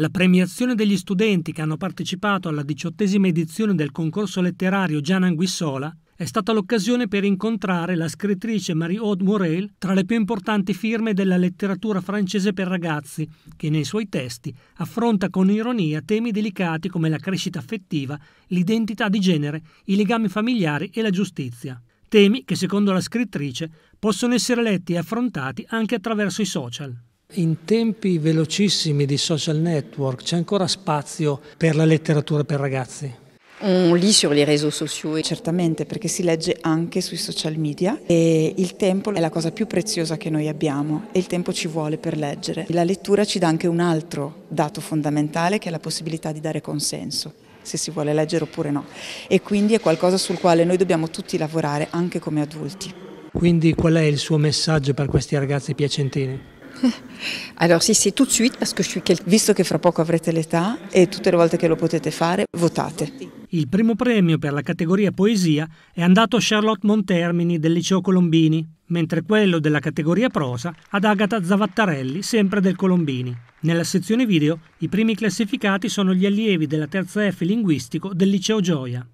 La premiazione degli studenti che hanno partecipato alla diciottesima edizione del concorso letterario Gian Anguissola è stata l'occasione per incontrare la scrittrice Marie-Aude Morel tra le più importanti firme della letteratura francese per ragazzi, che nei suoi testi affronta con ironia temi delicati come la crescita affettiva, l'identità di genere, i legami familiari e la giustizia. Temi che, secondo la scrittrice, possono essere letti e affrontati anche attraverso i social. In tempi velocissimi di social network c'è ancora spazio per la letteratura per ragazzi? On lit sur les réseaux sociaux. Certamente, perché si legge anche sui social media e il tempo è la cosa più preziosa che noi abbiamo e il tempo ci vuole per leggere. La lettura ci dà anche un altro dato fondamentale che è la possibilità di dare consenso se si vuole leggere oppure no e quindi è qualcosa sul quale noi dobbiamo tutti lavorare anche come adulti. Quindi qual è il suo messaggio per questi ragazzi piacentini? Allora sì, sì, tutto de suite perché sono Visto che fra poco avrete l'età e tutte le volte che lo potete fare, votate. Il primo premio per la categoria poesia è andato a Charlotte Montermini del Liceo Colombini, mentre quello della categoria prosa ad Agata Zavattarelli, sempre del Colombini. Nella sezione video i primi classificati sono gli allievi della terza F linguistico del Liceo Gioia.